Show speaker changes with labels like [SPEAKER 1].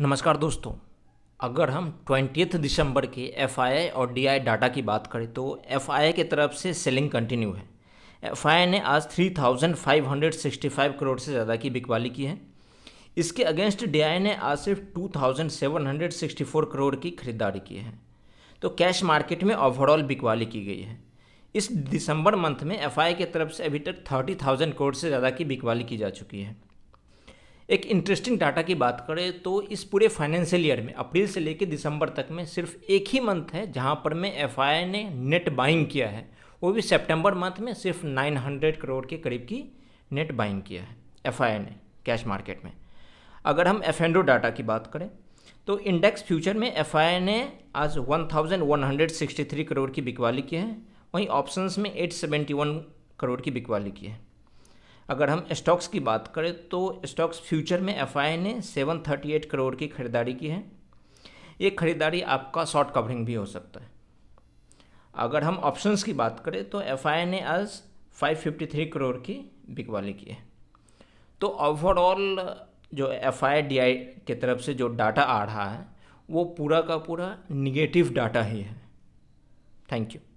[SPEAKER 1] नमस्कार दोस्तों अगर हम ट्वेंटी दिसंबर के एफ और डी डाटा की बात करें तो एफ की तरफ से सेलिंग कंटिन्यू है एफ ने आज 3,565 करोड़ से ज़्यादा की बिकवाली की है इसके अगेंस्ट डी ने आज सिर्फ 2,764 करोड़ की खरीदारी की है तो कैश मार्केट में ओवरऑल बिकवाली की गई है इस दिसंबर मंथ में एफ की तरफ से अभी तक 30,000 करोड़ से ज़्यादा की बिकवाली की जा चुकी है एक इंटरेस्टिंग डाटा की बात करें तो इस पूरे फाइनेंशियल ईयर में अप्रैल से लेकर दिसंबर तक में सिर्फ एक ही मंथ है जहां पर मैं एफ ने नेट बाइंग किया है वो भी सितंबर मंथ में सिर्फ 900 करोड़ के करीब की नेट बाइंग किया है एफ ने कैश मार्केट में अगर हम एफ डाटा की बात करें तो इंडेक्स फ्यूचर में एफ ने आज 1163 करोड़ की बिकवाली की है वहीं ऑप्शंस में 871 करोड़ की बिकवाली की है अगर हम स्टॉक्स की बात करें तो स्टॉक्स फ्यूचर में एफ ने सेवन थर्टी एट करोड़ की खरीदारी की है ये खरीदारी आपका शॉर्ट कवरिंग भी हो सकता है अगर हम ऑप्शंस की बात करें तो एफ ने आज फाइव फिफ्टी थ्री करोड़ की बिकवाली की है
[SPEAKER 2] तो ओवरऑल
[SPEAKER 1] जो एफ आई डी आई की तरफ से जो डाटा आ रहा है वो पूरा का पूरा निगेटिव डाटा ही है थैंक यू